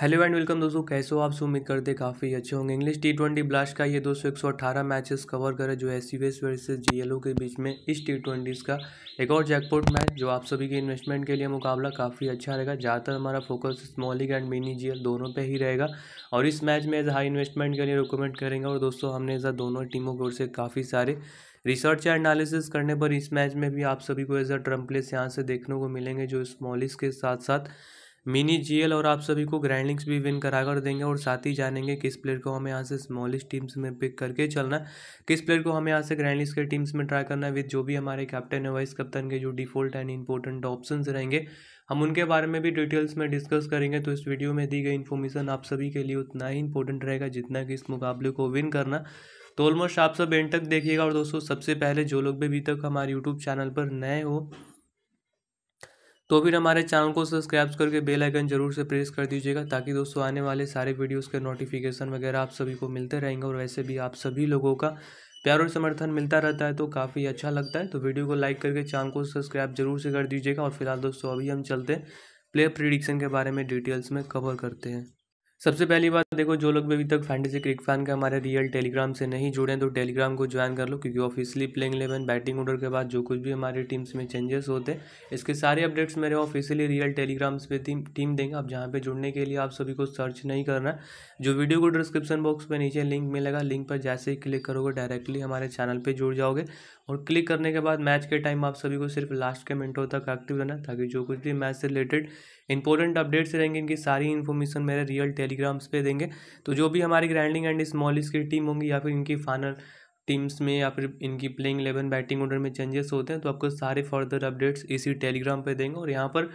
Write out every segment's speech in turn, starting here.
hello and welcome दोस्तों कैसे हो आप उम्मीद करते काफ़ी अच्छे होंगे इंग्लिश टी ट्वेंटी ब्लास्ट का ये दोस्तों एक सौ अट्ठारह मैचेस कवर करें जो एस सी वेस वर्सेज जी एल ओ के बीच में इस टी ट्वेंटीज़ का एक और जैकपॉट मैच जो आप सभी के इन्वेस्टमेंट के लिए मुकाबला काफ़ी अच्छा रहेगा ज़्यादातर हमारा focus small league and mini G L दोनों पर ही रहेगा और इस मैच में एज हाई इन्वेस्टमेंट के लिए रिकमेंड करेंगे और दोस्तों हमने एज दोनों टीमों की ओर से काफ़ी सारे रिसर्च या एनालिसिस करने पर इस मैच में भी आप सभी को एज अ ट्रम्पलेस यहाँ से देखने को मिलेंगे जो स्मॉलिस के साथ साथ मिनी जीएल और आप सभी को ग्रैंडिंग्स भी विन करा कर देंगे और साथ ही जानेंगे किस प्लेयर को हमें यहाँ से स्मॉलेस्ट टीम्स में पिक करके चलना है किस प्लेयर को हमें यहाँ से ग्रैंडिंग्स के टीम्स में ट्राई करना है विद जो भी हमारे कैप्टन है वाइस कप्तान के जो डिफॉल्ट एंड इंपॉर्टेंट ऑप्शन रहेंगे हम उनके बारे में भी डिटेल्स में डिस्कस करेंगे तो इस वीडियो में दी गई इन्फॉर्मेशन आप सभी के लिए उतना ही इंपॉर्टेंट रहेगा जितना कि इस मुकाबले को विन करना तो ऑलमोस्ट आप सब एंड तक देखिएगा और दोस्तों सबसे पहले जो लोग भी अभी तक हमारे यूट्यूब चैनल पर नए हो तो फिर हमारे चैनल को सब्सक्राइब करके बेल आइकन जरूर से प्रेस कर दीजिएगा ताकि दोस्तों आने वाले सारे वीडियोस के नोटिफिकेशन वगैरह आप सभी को मिलते रहेंगे और वैसे भी आप सभी लोगों का प्यार और समर्थन मिलता रहता है तो काफ़ी अच्छा लगता है तो वीडियो को लाइक करके चैनल को सब्सक्राइब जरूर से कर दीजिएगा और फिलहाल दोस्तों अभी हम चलते हैं प्ले प्रिडिक्शन के बारे में डिटेल्स में कवर करते हैं सबसे पहली बात देखो जो लोग अभी तक फैंटेसी क्रिक फैन के हमारे रियल टेलीग्राम से नहीं जुड़े हैं तो टेलीग्राम को ज्वाइन कर लो क्योंकि officially playing eleven batting order के बाद जो कुछ भी हमारे टीम्स में चेंजेस होते हैं इसके सारे अपडेट्स मेरे ऑफिशियली रियल टेलीग्राम्स पे टीम टीम देंगे आप जहाँ पे जुड़ने के लिए आप सभी को सर्च नहीं करना जो वीडियो को डिस्क्रिप्शन बॉक्स में नीचे लिंक मिलेगा लिंक पर जैसे ही क्लिक करोगे डायरेक्टली हमारे चैनल पर जुड़ जाओगे और क्लिक करने के बाद मैच के टाइम आप सभी को सिर्फ लास्ट के मिनटों तक एक्टिव रहना ताकि जो कुछ भी मैच से रिलेटेड इंपॉर्टेंट अपडेट्स रहेंगे इनकी सारी इन्फॉर्मेशन मेरे रियल टेलीग्राम्स पे देंगे तो जो भी हमारी ग्रैंडिंग एंड स्मॉलिस की टीम होंगी या फिर इनकी फाइनल टीम्स में या फिर इनकी प्लेइंग इलेवन बैटिंग ऑर्डर में चेंजेस होते हैं तो आपको सारे फर्दर अपडेट्स इसी टेलीग्राम पर देंगे और यहाँ पर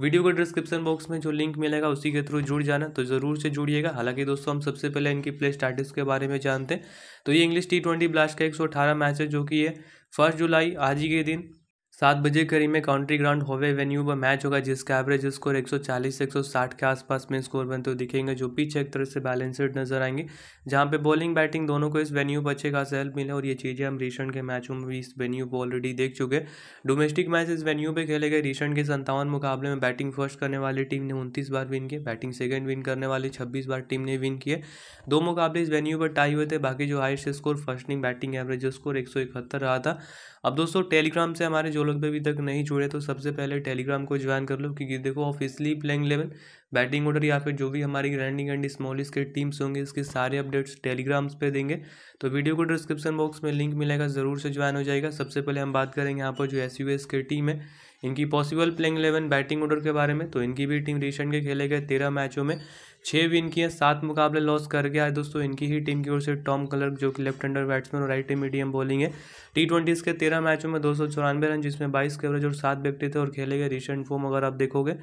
वीडियो के डिस्क्रिप्शन बॉक्स में जो लिंक मिलेगा उसी के थ्रू जुड़ जाना तो ज़रूर से जुड़िएगा हालांकि दोस्तों हम सबसे पहले इनकी प्ले स्टार्टिस के बारे में जानते हैं तो ये इंग्लिश टी ट्वेंटी ब्लास्ट का एक सौ अठारह मैच है जो कि ये फर्स्ट जुलाई आज ही के दिन सात बजे करीब में काउंट्री ग्राउंड होवे वेन्यू पर मैच होगा जिसका एवरेज स्कोर 140 से 160 के आसपास में स्कोर बनते हुए दिखेंगे जो पिच एक तरह से बैलेंसड नजर आएंगे जहां पे बॉलिंग बैटिंग दोनों को इस वेन्यू पर अच्छे खास हेल्प मिले और ये चीज़ें हम रिसेंट के मैचों में भी इस वेन्यू पर ऑलरेडी देख चुके डोमेस्टिक मैच इस वेन्यू पर खेले गए रिसेंट के संतावन मुकाबले में बैटिंग फर्स्ट करने वाली टीम ने उनतीस बार विन किए बैटिंग सेकेंड विन करने वाली छब्बीस बार टीम ने विन किए दो मुकाबले इस वेन्यू पर टाई हुए थे बाकी जो highest score first inning batting average score एक रहा था अब दोस्तों टेलीग्राम से हमारे जो लोग भी अभी तक नहीं जुड़े तो सबसे पहले टेलीग्राम को ज्वाइन कर लो क्योंकि देखो officially playing eleven batting order या फिर जो भी हमारी रनिंग एंड स्मॉलिस्ट के टीम्स होंगे इसके सारे अपडेट्स टेलीग्राम्स पे देंगे तो वीडियो को डिस्क्रिप्शन बॉक्स में लिंक मिलेगा ज़रूर से ज्वाइन हो जाएगा सबसे पहले हम बात करेंगे यहाँ पर जो एस के टीम है इनकी possible playing eleven batting order के बारे में तो इनकी भी टीम रिसेंट के खेले गए तेरह मैचों में छः विन किए सात मुकाबले लॉस कर गया है दोस्तों इनकी ही टीम की ओर से टॉम क्लर्क जो कि लेफ्ट हैंडर बैट्समैन और राइट मीडियम बॉलिंग है टी ट्वेंटीज़ के तेरह मैचों में दो सौ चौरानवे रन जिसमें बाईस एवरेज और सात व्यक्ति थे और खेले गए रिसेंट फॉर्म अगर आप देखोगे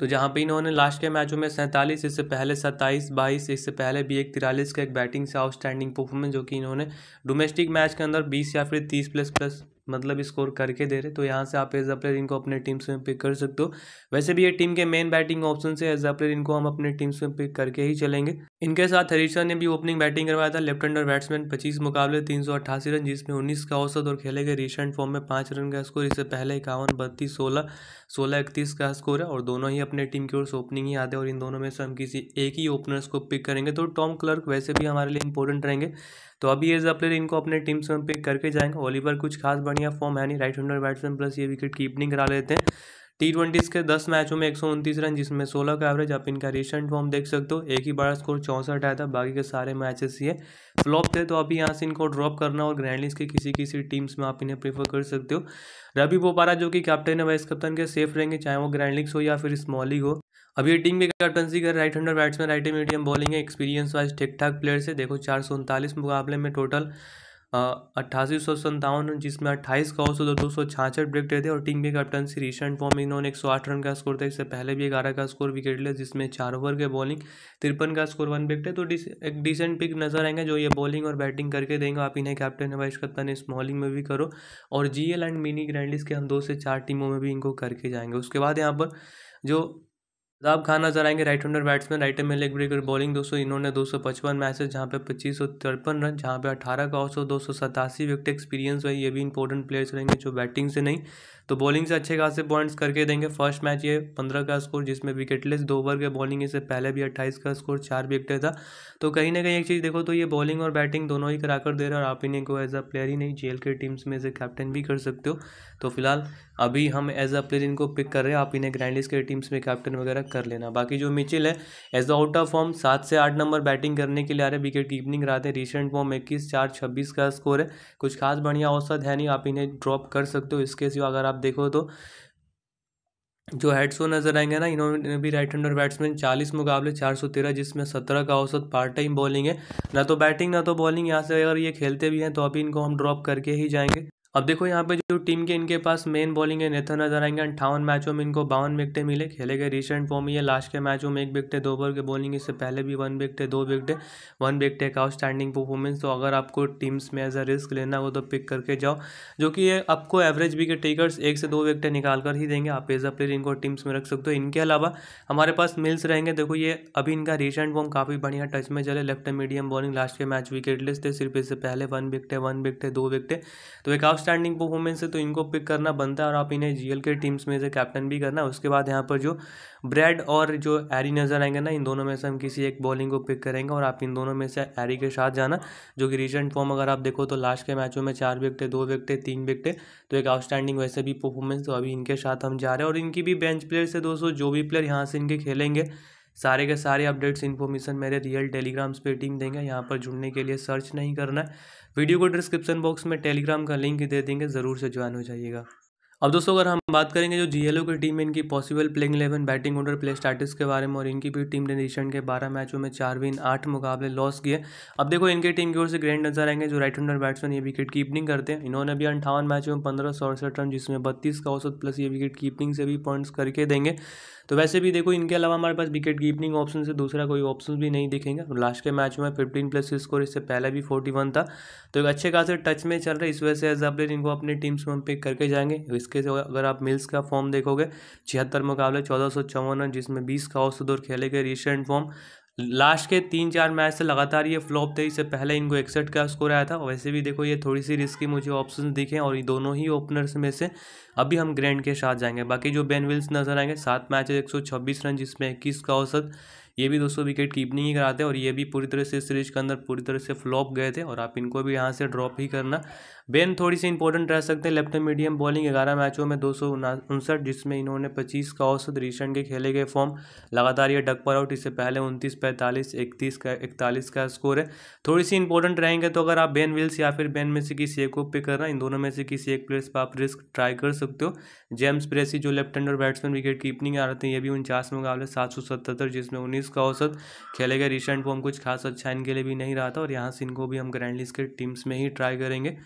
तो जहाँ पे इन्होंने लास्ट के मैचों में सैंतालीस इससे पहले सत्ताईस बाईस इससे पहले भी एक तिरालीस का एक बैटिंग से आउटस्टैंडिंग परफॉर्मेंस जो कि इन्होंने डोमेस्टिक मैच के अंदर बीस या फिर तीस प्लस प्लस मतलब स्कोर करके दे रहे तो यहाँ से आप एज अ प्लेयर इनको अपने टीम्स में पिक कर सकते हो वैसे भी ये टीम के मेन बैटिंग ऑप्शन से एज अ प्लेयर इनको हम अपने टीम्स में पिक करके ही चलेंगे इनके साथ हरीशा ने भी ओपनिंग बैटिंग करवाया था लेफ्ट अंडर बैट्समैन पच्चीस मुकाबले तीन रन जिसमें उन्नीस का औसत और खेले गए रिसेंट फॉर्म में पाँच रन का स्कोर इससे पहले इक्यावन बत्तीस सोलह सोलह इकतीस का स्कोर है और दोनों ही अपने टीम की ओर से ओपनिंग ही आते हैं और इन दोनों में से हम किसी एक ही ओपनर्स को पिक करेंगे तो टॉम क्लर्क वैसे भी हमारे लिए इंपॉर्टेंट रहेंगे तो अभी एज अ प्लेयर इनको अपने टीम से पिक करके जाएंगे ओलिवर कुछ खास बढ़िया फॉर्म है नहीं राइट हैंडर बैट्समैन प्लस ये विकेट कीपिंग करा लेते हैं टी ट्वेंटीज़ के दस मैचों में एक सौ उनतीस रन जिसमें सोलह का एवरेज आप इनका रिसेंट फॉर्म देख सकते हो एक ही बड़ा स्कोर चौंसठ आया था बाकी के सारे मैचेस ये फ्लॉप थे तो अभी यहाँ से इनको ड्रॉप करना और ग्रैंड के किसी किसी टीम्स में आप इन्हें प्रीफर कर सकते हो रवि बोपारा जो कि कैप्टन है वाइस कप्तान के सेफ रहेंगे चाहे वो ग्रैंड हो या फिर स्मॉल लीग हो अभी टीम की कैप्टनसी कर right hander batsman right medium bowling है एक्सपीरियंस वाइज ठीक ठाक प्लेयर से देखो चार सौ उनतालीस मुकाबले में टोटल अट्ठासी सौ संतावन जिसमें अट्ठाईस का औसत और दो सौ छाछठ ब्रेक थे और टीम के कैप्टनसी रिसेंट फॉर्म में इन्होंने एक सौ आठ रन का स्कोर था इससे पहले भी ग्यारह का स्कोर विकेट लिया जिसमें चार ओवर के बॉलिंग तिरपन का स्कोर वन ब्रेक थे तो डिस, एक डिसेंट पिक नजर आएंगे जो ये बॉलिंग और बैटिंग करके देंगे आप इन्हें कैप्टन है वाइस कप्तान इस बॉलिंग में भी करो और जी एंड मिनी ग्रैंडिस के हम दो से चार टीमों में भी इनको करके जाएंगे उसके बाद यहाँ पर जो जाब खान नजर आएंगे राइट हंडर बैट्समैन राइट में लेग ब्रेकर बॉलिंग दोस्तों इन्होंने दो सौ पचपन मैचेस जहाँ पे पच्चीस सौ तिरपन रन जहाँ पे अठारह का औसत दो सौ सतासी विकेट एक्सपीरियंस है ये भी इंपॉर्टेंट प्लेयर्स रहेंगे जो बैटिंग से नहीं तो बॉलिंग से अच्छे खासे पॉइंट्स करके देंगे फर्स्ट मैच ये पंद्रह का स्कोर जिसमें विकेटलेस दो ओवर के बॉलिंग इससे पहले भी अट्ठाईस का स्कोर चार विकेटें था तो कहीं ना कहीं एक चीज़ देखो तो ये बॉलिंग और बैटिंग दोनों ही कराकर दे रहे हैं और आप इन्हें को एज अ प्लेयर ही नहीं जेल के टीम्स में से कैप्टन भी कर सकते हो तो फिलहाल अभी हम एज अ प्लेयर इनको पिक कर रहे हैं आप इन्हें ग्रैंडिस के टीम्स में कैप्टन वगैरह कर लेना बाकी जो मिचिल है एज आउट ऑफ फॉर्म सात से आठ नंबर बैटिंग करने के लिए आ रहे विकेट कीपनिंग रहा है रिसेंट फॉर्म इक्कीस चार छब्बीस का स्कोर है कुछ खास बढ़िया औसत है नहीं आप इन्हें ड्रॉप कर सकते हो इसके सिवा अगर आप देखो तो जो हेडसो नजर आएंगे ना इन्होंने भी राइट हैंडर बैट्समैन 40 मुकाबले 413 जिसमें 17 का औसत पार्ट टाइम बॉलिंग है ना तो बैटिंग ना तो बॉलिंग यहाँ से अगर ये खेलते भी हैं तो अभी इनको हम ड्रॉप करके ही जाएंगे अब देखो यहाँ पे जो टीम के इनके पास मेन बॉलिंग है नेथन नजर आएंगे अंठावन मैचों में इनको बावन विकटे मिले खेले गए रिसेंट फॉर्म ये लास्ट के मैचों में एक विकटे दो ओवर के बॉलिंग इससे पहले भी वन विकटे दो विकटे वन विकटे का आउटस्टैंडिंग परफॉर्मेंस तो अगर आपको टीम्स में एज अ रिस्क लेना हो तो पिक करके जाओ जो कि ये आपको एवरेज भी के टेकर्स एक से दो विकटे निकाल कर ही देंगे आप एज अ प्लेयर इनको टीम्स में रख सकते हो इनके अलावा हमारे पास मिल्स रहेंगे देखो ये अभी इनका रिसेंट फॉर्म काफ़ी बढ़िया टच में चले लेफ्ट मीडियम बॉलिंग लास्ट के मैच विकेटलेस थे सिर्फ इससे पहले वन विकटे वन विकटे दो विकटे तो एक आउट आउटस्टैंडिंग परफॉर्मेंस है तो इनको पिक करना बनता है और आप इन्हें जीएल के टीम्स में से कैप्टन भी करना है उसके बाद यहाँ पर जो ब्रेड और जो एरी नजर आएंगे ना इन दोनों में से हम किसी एक बॉलिंग को पिक करेंगे और आप इन दोनों में से एरी के साथ जाना जो कि रिसेंट फॉर्म अगर आप देखो तो लास्ट के मैचों में चार विकटे दो विकटे तीन विकटे तो एक आउटस्टैंडिंग वैसे भी परफॉर्मेंस तो अभी इनके साथ हम जा रहे हैं और इनकी भी बेंच प्लेयर है दोस्तों जो भी प्लेयर यहाँ से इनके खेलेंगे सारे के सारे अपडेट्स इन्फॉर्मेशन मेरे रियल टेलीग्राम्स पे टीम देंगे यहाँ पर जुड़ने के लिए सर्च नहीं करना है वीडियो को डिस्क्रिप्शन बॉक्स में टेलीग्राम का लिंक दे देंगे ज़रूर से ज्वाइन हो जाइएगा अब दोस्तों अगर हम बात करेंगे जो जीएलओ की टीम है इनकी possible playing eleven batting order play status के बारे में और इनकी भी टीम ने रिसेंट के बारह मैचों में चार विन आठ मुकाबले लॉस किए अब देखो इनकी टीम की ओर से ग्रैंड नजर आएंगे जो राइट हैंडर बैट्समैन ये विकेट कीपिंग करते हैं इन्होंने भी अंठावन मैचों में पंद्रह सौ अड़सठ रन जिसमें बत्तीस का औसत प्लस ये विकेट कीपिंग से भी पॉइंट्स करके देंगे तो वैसे भी देखो इनके अलावा हमारे पास विकेट कीपनिंग ऑप्शन से दूसरा कोई ऑप्शन भी नहीं दिखेंगे लास्ट तो के मैच में फिफ्टीन प्लस स्कोर इससे पहले भी फोर्टी वन था तो एक अच्छे खासे टच में चल रहा है इस वजह से एज प्लेयर इनको अपनी टीम्स में हम पिक करके जाएंगे इसके अगर आप मिल्स का फॉर्म देखोगे छिहत्तर मुकाबले चौदह सौ चौवन जिसमें बीस का औसत और खेले गए रिसेंट फॉर्म लास्ट के तीन चार मैच से लगातार ये फ्लॉप थे इससे पहले इनको इकसठ का स्कोर आया था वैसे भी देखो ये थोड़ी सी रिस्की मुझे ऑप्शन दिखे और ये दोनों ही ओपनर्स में से अभी हम ग्रैंड के साथ जाएंगे बाकी जो बेन विल्स नजर आएंगे सात मैच एक सौ छब्बीस रन जिसमें इक्कीस का औसत ये भी दोस्तों विकेट कीपनिंग ही कराते और ये भी पूरी तरह से सीरीज के अंदर पूरी तरह से फ्लॉप गए थे और आप इनको भी यहाँ से ड्रॉप ही करना बेन थोड़ी सी इंपॉर्टेंट रह सकते हैं लेफ्ट मीडियम बॉलिंग ग्यारह मैचों में दो जिसमें इन्होंने पच्चीस का औसत रीसेंट के खेले गए फॉर्म लगातार ये डक पर आउट इससे पहले उनतीस पैंतालीस इकतीस का इकतालीस का स्कोर है थोड़ी सी इंपॉर्टेंट रहेंगे तो अगर आप बेन विल्स या फिर बेन में से किसी एक को पिक हैं इन दोनों में से किसी एक प्लेयर्स पर आप रिस्क ट्राई कर सकते हो जेम्स प्रेसी जो left hander batsman wicket keeping आ रहे थे ये भी उनचास मुकाबले सात सौ सतहत्तर जिसमें उन्नीस का औसत खेले गए रिसेंट फॉर्म कुछ खास अच्छा इनके लिए भी नहीं रहा था और यहाँ से इनको भी हम ग्रैंड लिस्ट के टीम्स में ही ट्राई करेंगे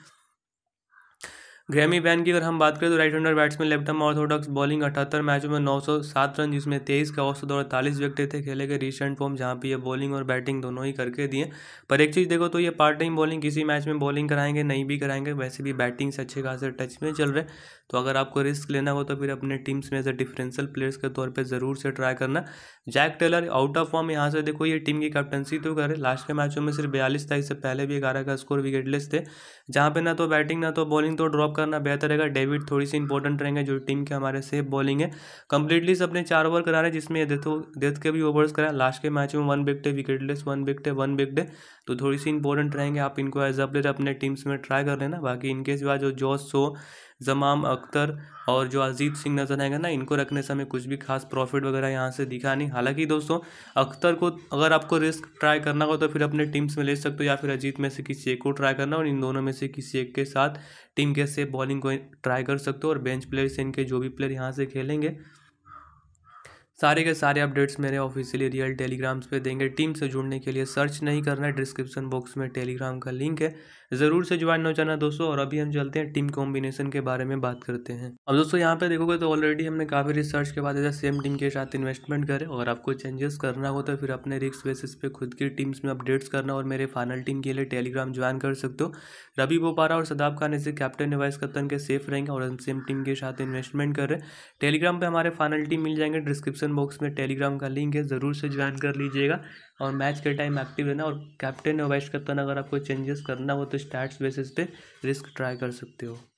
ग्रैमी बैन की अगर हम बात करें तो right hander batsman left arm orthodox bowling अठहत्तर मैचों में नौ सौ सात रन जिसमें तेईस का औसत और अड़तालीस विकटे थे खेले गए रिसेंट फॉर्म जहाँ पे ये बॉलिंग और बैटिंग दोनों ही करके दिए पर एक चीज़ देखो तो ये पार्ट टाइम बॉलिंग किसी मैच में बॉलिंग कराएंगे नहीं भी कराएंगे वैसे भी बैटिंग से अच्छे खासे टच में चल रहे तो अगर आपको रिस्क लेना हो तो फिर अपने टीम्स में एज अ डिफरेंशियल प्लेयर्स के तौर पर ज़रूर से ट्राई करना Jack Taylor out of form यहाँ से देखो ये टीम की कैप्टनसी तो करे लास्ट के मैचों में सिर्फ बयालीस था इससे पहले भी ग्यारह का स्कोर विकेटलेस थे जहाँ पे ना तो बैटिंग ना तो बॉलिंग तो ड्रॉप करना बेहतर रहेगा डेविड थोड़ी सी इंपॉर्टेंट रहेंगे जो टीम के हमारे सेफ बॉलिंग है कंप्लीटली सबने चार ओवर करा रहे जिसमें डेथ डेथ के भी ओवर्स कराए लास्ट के मैच में one wicket wicketless one wicket one wicket तो थोड़ी सी इंपॉर्टेंट रहेंगे आप इनको एज अ प्लेयर अपने टीम्स में ट्राई कर लेना बाकी इनकेस जो जॉस सो ज़माम अख्तर और जो अजीत सिंह नज़र आएगा ना इनको रखने से हमें कुछ भी खास प्रॉफिट वगैरह यहाँ से दिखा नहीं हालांकि दोस्तों अख्तर को अगर आपको रिस्क ट्राई करना हो तो फिर अपने टीम्स में ले सकते हो या फिर अजीत में से किसी एक को ट्राई करना और इन दोनों में से किसी एक के साथ टीम के से बॉलिंग को ट्राई कर सकते हो और बेंच प्लेयर से इनके जो भी प्लेयर यहाँ से खेलेंगे सारे के सारे अपडेट्स मेरे ऑफिशियली रियल टेलीग्राम्स पे देंगे टीम से जुड़ने के लिए सर्च नहीं करना है डिस्क्रिप्शन बॉक्स में टेलीग्राम का लिंक है ज़रूर से ज्वाइन हो जाना दोस्तों और अभी हम चलते हैं टीम कॉम्बिनेशन के बारे में बात करते हैं अब दोस्तों यहाँ पे देखोगे तो ऑलरेडी हमने काफ़ी रिसर्च के बाद ऐसा सेम टीम के साथ इन्वेस्टमेंट करे और आपको चेंजेस करना हो तो फिर अपने रिक्स बेसिस पे खुद की टीम्स में अपडेट्स करना और मेरे फाइनल टीम के लिए टेलीग्राम ज्वाइन कर सकते हो रवि बोपारा और सदाब खान ऐसे कैप्टन वाइस कप्तान के सेफ रहेंगे और हम सेम टीम के साथ इन्वेस्टमेंट कर रहे हैं टेलीग्राम पर हमारे फाइनल टीम मिल जाएंगे डिस्क्रिप्शन डिस्क्रिप्शन बॉक्स में टेलीग्राम का लिंक है ज़रूर से ज्वाइन कर लीजिएगा और मैच के टाइम एक्टिव रहना और कैप्टन या वाइस कैप्टन अगर आपको चेंजेस करना हो तो स्टार्ट बेसिस पे रिस्क ट्राई कर सकते हो